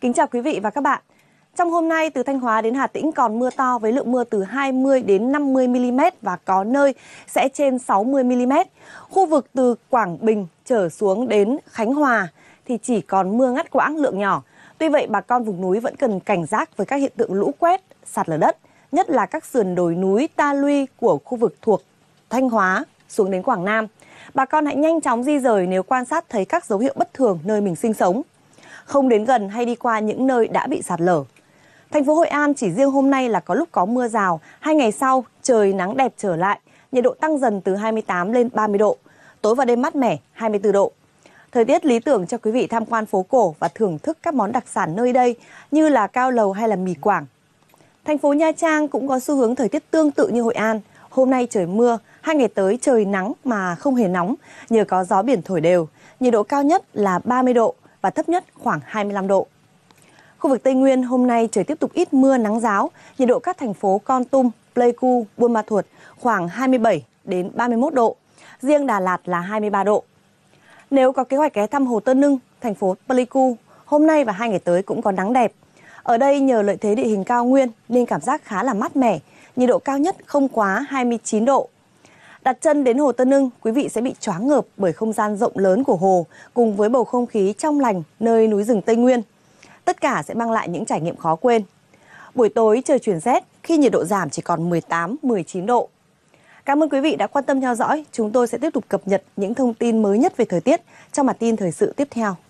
Kính chào quý vị và các bạn. Trong hôm nay từ Thanh Hóa đến Hà Tĩnh còn mưa to với lượng mưa từ 20 đến 50 mm và có nơi sẽ trên 60 mm. Khu vực từ Quảng Bình trở xuống đến Khánh Hòa thì chỉ còn mưa ngắt quãng lượng nhỏ. Tuy vậy bà con vùng núi vẫn cần cảnh giác với các hiện tượng lũ quét, sạt lở đất, nhất là các sườn đồi núi ta luy của khu vực thuộc Thanh Hóa xuống đến Quảng Nam. Bà con hãy nhanh chóng di rời nếu quan sát thấy các dấu hiệu bất thường nơi mình sinh sống không đến gần hay đi qua những nơi đã bị sạt lở. Thành phố Hội An chỉ riêng hôm nay là có lúc có mưa rào, hai ngày sau trời nắng đẹp trở lại, nhiệt độ tăng dần từ 28 lên 30 độ, tối và đêm mát mẻ 24 độ. Thời tiết lý tưởng cho quý vị tham quan phố cổ và thưởng thức các món đặc sản nơi đây như là cao lầu hay là mì Quảng. Thành phố Nha Trang cũng có xu hướng thời tiết tương tự như Hội An. Hôm nay trời mưa, hai ngày tới trời nắng mà không hề nóng nhờ có gió biển thổi đều. Nhiệt độ cao nhất là 30 độ, và thấp nhất khoảng 25 độ. Khu vực Tây Nguyên hôm nay trời tiếp tục ít mưa nắng giáo, nhiệt độ các thành phố Con Tum, Pleiku, Buôn Ma Thuột khoảng 27 đến 31 độ, riêng Đà Lạt là 23 độ. Nếu có kế hoạch ghé thăm Hồ Tân Nưng, thành phố Pleiku, hôm nay và hai ngày tới cũng có nắng đẹp. Ở đây nhờ lợi thế địa hình cao nguyên nên cảm giác khá là mát mẻ, nhiệt độ cao nhất không quá 29 độ, Đặt chân đến Hồ Tân Nưng, quý vị sẽ bị choáng ngợp bởi không gian rộng lớn của hồ cùng với bầu không khí trong lành nơi núi rừng Tây Nguyên. Tất cả sẽ mang lại những trải nghiệm khó quên. Buổi tối trời chuyển rét khi nhiệt độ giảm chỉ còn 18-19 độ. Cảm ơn quý vị đã quan tâm theo dõi. Chúng tôi sẽ tiếp tục cập nhật những thông tin mới nhất về thời tiết trong bản tin thời sự tiếp theo.